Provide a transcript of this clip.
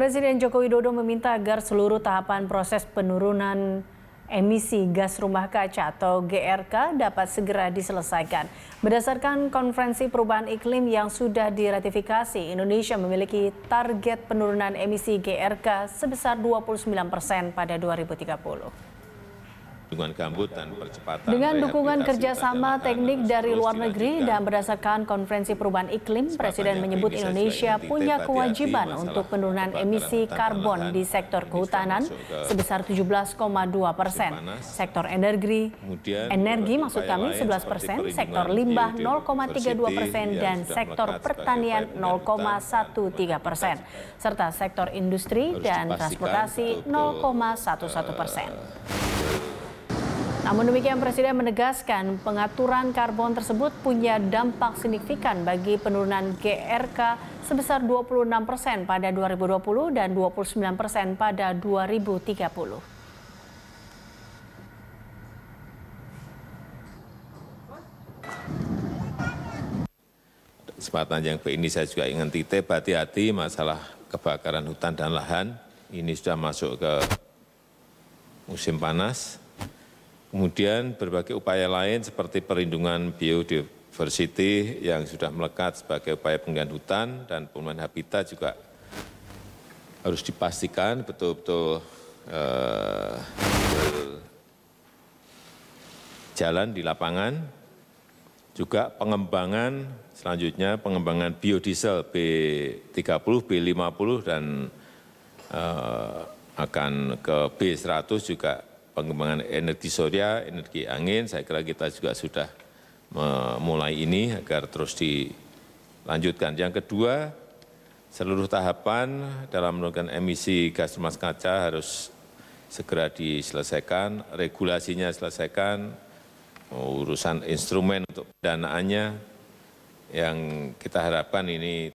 Presiden Joko Widodo meminta agar seluruh tahapan proses penurunan emisi gas rumah kaca atau GRK dapat segera diselesaikan. Berdasarkan konferensi perubahan iklim yang sudah diratifikasi, Indonesia memiliki target penurunan emisi GRK sebesar 29 persen pada 2030 dukungan dan percepatan dengan dukungan kerjasama teknik dari luar negeri dan berdasarkan konferensi perubahan iklim Presiden menyebut Indonesia punya kewajiban untuk penurunan emisi karbon di sektor kehutanan sebesar 17,2 persen sektor energi energi maksud kami 11 persen sektor limbah 0,32 persen dan sektor pertanian 0,13 persen serta sektor industri dan transportasi 0,11 persen. Eh, namun demikian Presiden menegaskan pengaturan karbon tersebut punya dampak signifikan bagi penurunan GRK sebesar 26 persen pada 2020 dan 29 persen pada 2030. kesempatan yang ini saya juga ingin titip hati-hati masalah kebakaran hutan dan lahan. Ini sudah masuk ke musim panas. Kemudian berbagai upaya lain seperti perlindungan biodiversity yang sudah melekat sebagai upaya penggunaan hutan dan pemenuhan habitat juga harus dipastikan betul-betul eh, jalan di lapangan. Juga pengembangan selanjutnya pengembangan biodiesel B30, B50 dan eh, akan ke B100 juga pengembangan energi surya, energi angin, saya kira kita juga sudah memulai ini agar terus dilanjutkan. Yang kedua, seluruh tahapan dalam menurunkan emisi gas rumah kaca harus segera diselesaikan, regulasinya selesaikan, urusan instrumen untuk pendanaannya yang kita harapkan ini